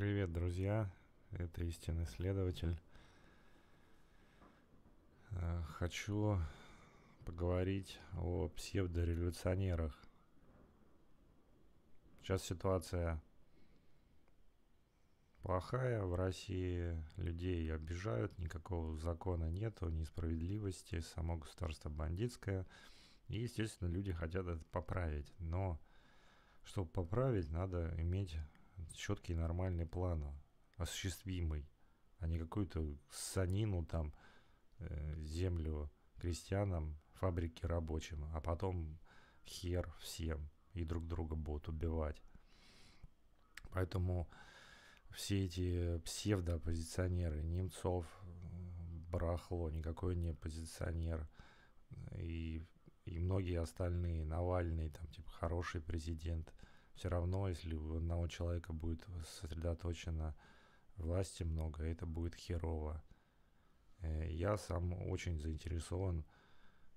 Привет, друзья! Это истинный следователь. Э, хочу поговорить о псевдореволюционерах. Сейчас ситуация плохая в России. Людей обижают, никакого закона нету, несправедливости, само государство бандитское. И, естественно, люди хотят это поправить. Но чтобы поправить, надо иметь четкий нормальный план, осуществимый, а не какую-то санину там, э, землю крестьянам, фабрики рабочим, а потом хер всем и друг друга будут убивать. Поэтому все эти псевдооппозиционеры, Немцов, Барахло, никакой не оппозиционер, и, и многие остальные, Навальный, там, типа, хороший президент – все равно, если у одного человека будет сосредоточено власти много, это будет херово. Э, я сам очень заинтересован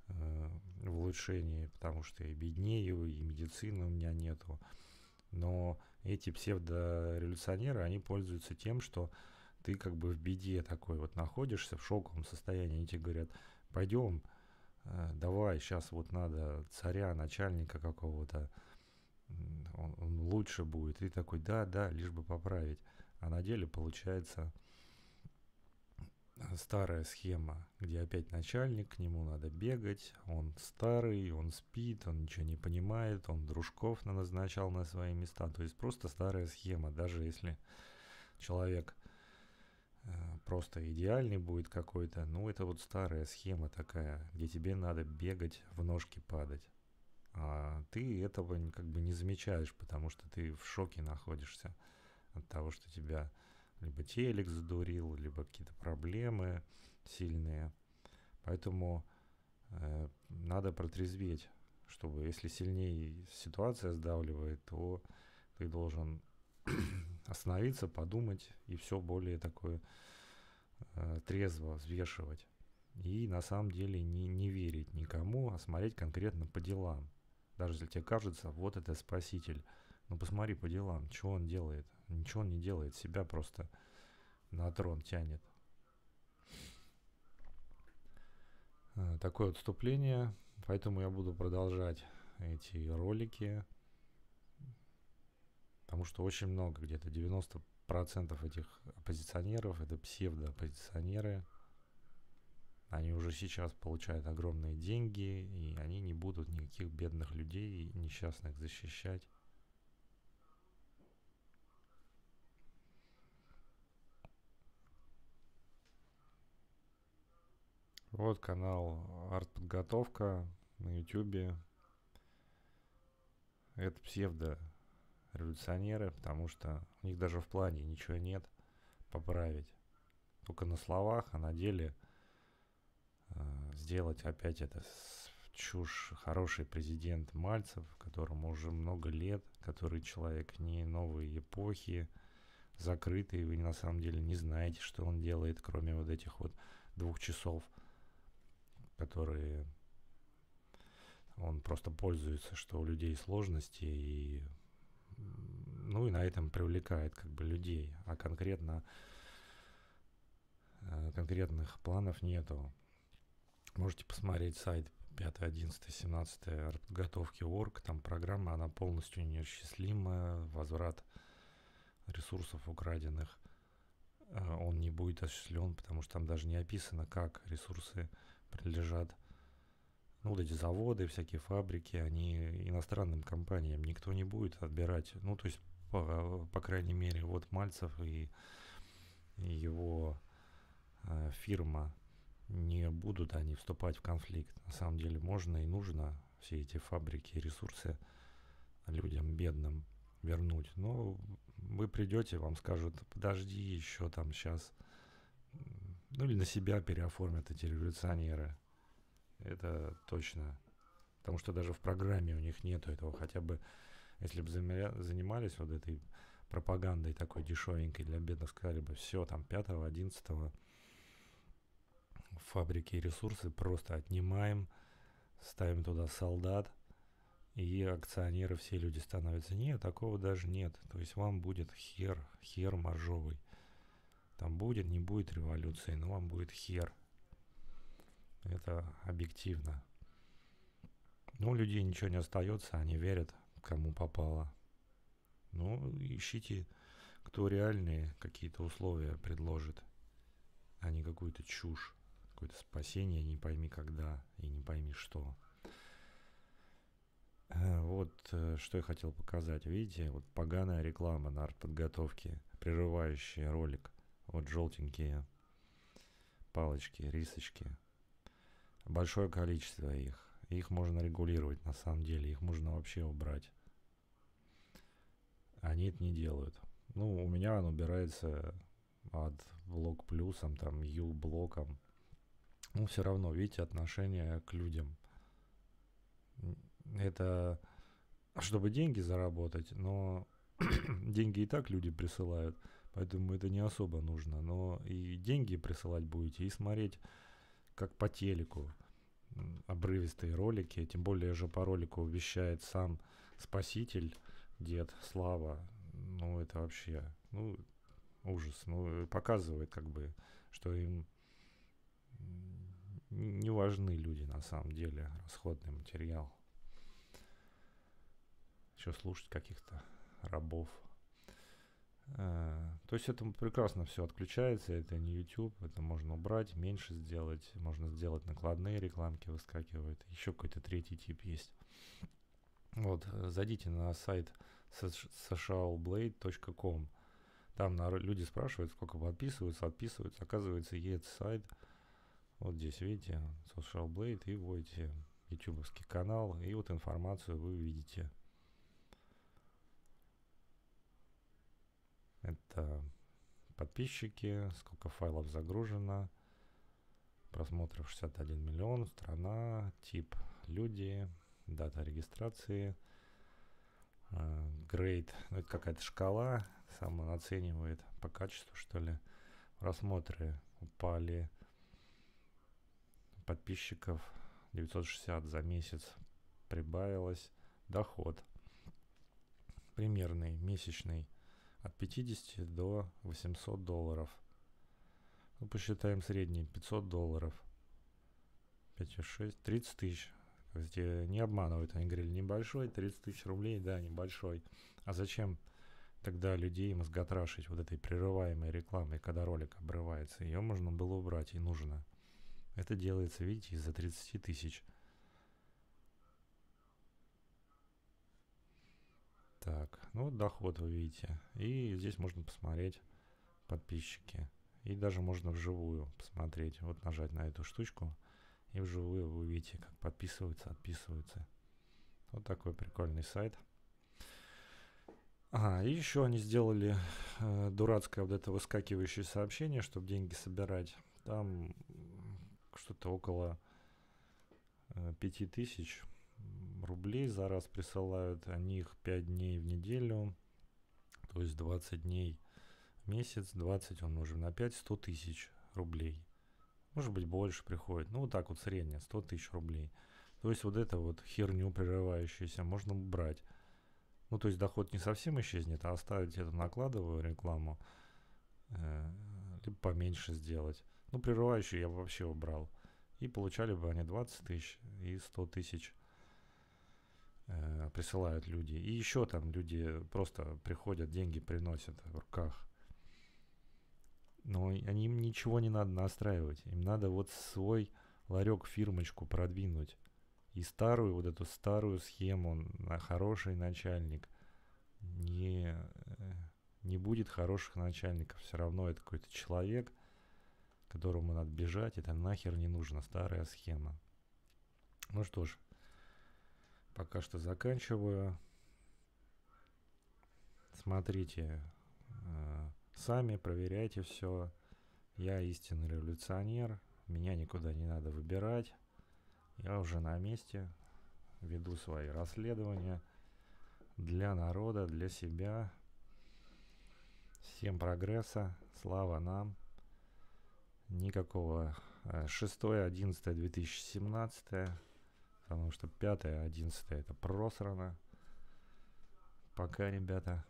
э, в улучшении, потому что и беднею, и медицины у меня нету. Но эти псевдореволюционеры, они пользуются тем, что ты как бы в беде такой вот находишься, в шоковом состоянии. Они тебе говорят, пойдем, э, давай, сейчас вот надо царя, начальника какого-то он, он лучше будет. И такой, да, да, лишь бы поправить. А на деле получается э, старая схема, где опять начальник, к нему надо бегать, он старый, он спит, он ничего не понимает, он дружков назначал на свои места. То есть просто старая схема, даже если человек э, просто идеальный будет какой-то, ну это вот старая схема такая, где тебе надо бегать, в ножки падать а ты этого как бы не замечаешь, потому что ты в шоке находишься от того, что тебя либо телек задурил, либо какие-то проблемы сильные. Поэтому э, надо протрезветь, чтобы если сильнее ситуация сдавливает, то ты должен остановиться, подумать и все более такое э, трезво взвешивать. И на самом деле не, не верить никому, а смотреть конкретно по делам. Даже если тебе кажется, вот это спаситель. Ну посмотри по делам, что он делает. Ничего он не делает, себя просто на трон тянет. Э, такое отступление, поэтому я буду продолжать эти ролики, потому что очень много, где-то 90% этих оппозиционеров это псевдооппозиционеры, они уже сейчас получают огромные деньги, и они не будут никаких бедных людей и несчастных защищать. Вот канал Арт подготовка на ютюбе. Это псевдо революционеры, потому что у них даже в плане ничего нет поправить. Только на словах, а на деле – а, сделать опять это чушь хороший президент Мальцев, которому уже много лет, который человек не новой эпохи, закрытый, вы на самом деле не знаете, что он делает, кроме вот этих вот двух часов, которые он просто пользуется, что у людей сложности, и, ну и на этом привлекает как бы людей, а конкретно э, конкретных планов нету. Можете посмотреть сайт 5, 11, 17 подготовки орг. Там программа, она полностью неосчислимая Возврат ресурсов украденных, э, он не будет осуществлен, потому что там даже не описано, как ресурсы принадлежат. Ну, вот эти заводы, всякие фабрики, они иностранным компаниям. Никто не будет отбирать. Ну, то есть, по, по крайней мере, вот Мальцев и его э, фирма не будут они вступать в конфликт. На самом деле можно и нужно все эти фабрики, ресурсы людям бедным вернуть. Но вы придете, вам скажут, подожди еще там сейчас. Ну или на себя переоформят эти революционеры. Это точно. Потому что даже в программе у них нету этого. Хотя бы, если бы занимались вот этой пропагандой такой дешевенькой для бедных, сказали бы, все, там 5-11 фабрики и ресурсы просто отнимаем, ставим туда солдат, и акционеры все люди становятся. Нет, такого даже нет. То есть вам будет хер, хер моржовый. Там будет, не будет революции, но вам будет хер. Это объективно. Ну у людей ничего не остается, они верят, кому попало. Ну, ищите, кто реальные какие-то условия предложит, а не какую-то чушь какое-то спасение, не пойми когда и не пойми что. Э, вот э, что я хотел показать. Видите, вот поганая реклама на артподготовке, прерывающий ролик. Вот желтенькие палочки, рисочки. Большое количество их. Их можно регулировать на самом деле, их можно вообще убрать. Они это не делают. Ну, у меня он убирается от блок плюсом, там, ю блоком. Ну все равно, видите, отношение к людям. Это чтобы деньги заработать, но деньги и так люди присылают, поэтому это не особо нужно. Но и деньги присылать будете, и смотреть, как по телеку, обрывистые ролики. Тем более же по ролику вещает сам спаситель, дед Слава. Ну, это вообще, ну, ужас. Ну, показывает как бы, что им не важны люди на самом деле, расходный материал. Еще слушать каких-то рабов. Э, то есть это прекрасно все отключается, это не YouTube, это можно убрать, меньше сделать, можно сделать накладные рекламки выскакивают, еще какой-то третий тип есть. Вот, зайдите на сайт socialblade.com, там люди спрашивают, сколько подписываются, отписываются, оказывается, есть сайт, вот здесь, видите, Social Blade и вводите ютубовский канал. И вот информацию вы видите. Это подписчики, сколько файлов загружено, просмотров 61 миллион, страна, тип люди, дата регистрации, э, грейд, ну, это какая-то шкала, сам он оценивает по качеству, что ли. Просмотры упали подписчиков 960 за месяц прибавилось. Доход примерный, месячный, от 50 до 800 долларов. Ну, посчитаем средний, 500 долларов. 5, 6, 30 тысяч. Где э, не обманывают, они говорили, небольшой, 30 тысяч рублей, да, небольшой. А зачем тогда людей мозготрашить вот этой прерываемой рекламой, когда ролик обрывается? Ее можно было убрать и нужно. Это делается, видите, из-за 30 тысяч. Так, ну вот доход вы видите. И здесь можно посмотреть подписчики. И даже можно вживую посмотреть. Вот нажать на эту штучку. И вживую вы видите, как подписываются, отписываются. Вот такой прикольный сайт. А, и еще они сделали э, дурацкое вот это выскакивающее сообщение, чтобы деньги собирать. Там что-то около э, пяти тысяч рублей за раз присылают. Они их 5 дней в неделю, то есть 20 дней в месяц. 20 умножим на 5, 100 тысяч рублей. Может быть, больше приходит. Ну, вот так вот среднее, 100 тысяч рублей. То есть вот это вот херню прерывающуюся можно брать. Ну, то есть доход не совсем исчезнет, а оставить эту накладываю рекламу, э, либо поменьше сделать. Ну, прерывающие я бы вообще убрал. И получали бы они 20 тысяч и 100 тысяч э, присылают люди. И еще там люди просто приходят, деньги приносят в руках. Но они, им ничего не надо настраивать. Им надо вот свой ларек, фирмочку продвинуть. И старую, вот эту старую схему на хороший начальник. Не, э, не будет хороших начальников. Все равно это какой-то человек – которому надо бежать, это нахер не нужно, старая схема. Ну что ж, пока что заканчиваю. Смотрите э, сами, проверяйте все. Я истинный революционер, меня никуда не надо выбирать. Я уже на месте, веду свои расследования для народа, для себя. Всем прогресса, слава нам! никакого 6 11 2017 потому что 5 11 это просрано пока ребята